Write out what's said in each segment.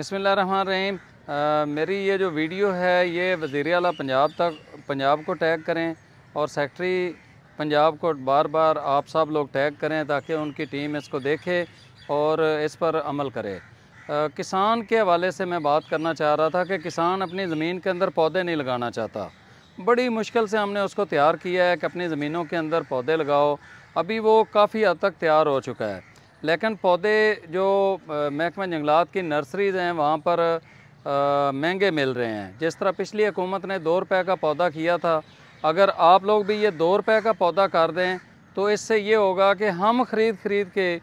بسم اللہ الرحمن الرحیم میری یہ جو ویڈیو ہے یہ وزیر اعلیٰ پنجاب تک پنجاب کو ٹیگ کریں اور سیکٹری پنجاب کو بار بار آپ سب لوگ ٹیگ کریں تاکہ ان کی ٹیم اس کو دیکھے اور اس پر عمل کرے کسان کے حوالے سے میں بات کرنا چاہ رہا تھا کہ کسان اپنی زمین کے اندر پودے نہیں لگانا چاہتا بڑی مشکل سے ہم نے اس کو تیار کیا ہے کہ اپنی زمینوں کے اندر پودے لگاؤ ابھی وہ کافی حد تک تیار ہو چکا ہے لیکن پودے جو محکمہ جنگلات کی نرسریز ہیں وہاں پر مہنگے مل رہے ہیں جس طرح پچھلی حکومت نے دو روپے کا پودا کیا تھا اگر آپ لوگ بھی یہ دو روپے کا پودا کر دیں تو اس سے یہ ہوگا کہ ہم خرید خرید کے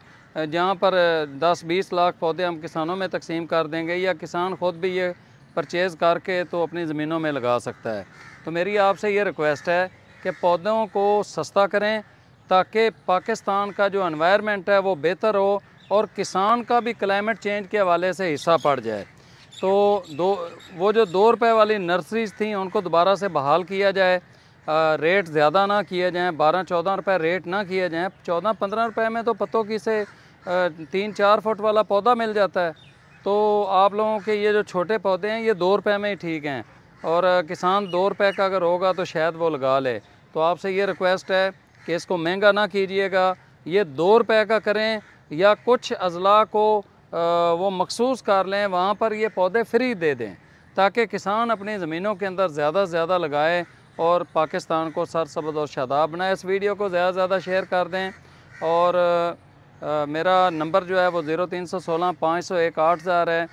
جہاں پر دس بیس لاکھ پودے ہم کسانوں میں تقسیم کر دیں گے یا کسان خود بھی یہ پرچیز کر کے تو اپنی زمینوں میں لگا سکتا ہے تو میری آپ سے یہ ریکویسٹ ہے کہ پودوں کو سستا کریں تاکہ پاکستان کا جو انوائرمنٹ ہے وہ بہتر ہو اور کسان کا بھی کلائمیٹ چینج کے حوالے سے حصہ پڑ جائے تو دو وہ جو دو روپے والی نرسریز تھیں ان کو دوبارہ سے بحال کیا جائے ریٹ زیادہ نہ کیا جائیں بارہ چودہ روپے ریٹ نہ کیا جائیں چودہ پندرہ روپے میں تو پتوں کی سے تین چار فٹ والا پودا مل جاتا ہے تو آپ لوگوں کے یہ جو چھوٹے پودے ہیں یہ دو روپے میں ہی ٹھیک ہیں اور کسان دو روپے کا اگر ہوگا تو شاید وہ لگا لے تو آپ سے یہ ریکویسٹ ہے کہ اس کو مہنگا نہ کیجیے گا یہ دو روپے کا کریں یا کچھ اضلاع کو وہ مخصوص کر لیں وہاں پر یہ پودے فری دے دیں تاکہ کسان اپنی زمینوں کے اندر زیادہ سے زیادہ لگائے اور پاکستان کو سر سبز شاداب بنائے اس ویڈیو کو زیادہ سے زیادہ شیئر کر دیں اور میرا نمبر جو ہے وہ زیرو تین سو سولہ پانچ سو ایک آٹھ ہزار ہے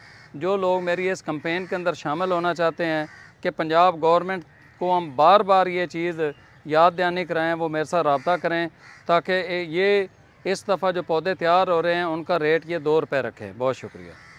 جو لوگ میری اس کمپین کے اندر شامل ہونا چاہتے ہیں کہ پنجاب گورنمنٹ کو ہم بار بار یہ چیز یاد دانی کرائیں وہ میرے ساتھ رابطہ کریں تاکہ یہ اس دفعہ جو پودے تیار ہو رہے ہیں ان کا ریٹ یہ دو روپے رکھیں بہت شکریہ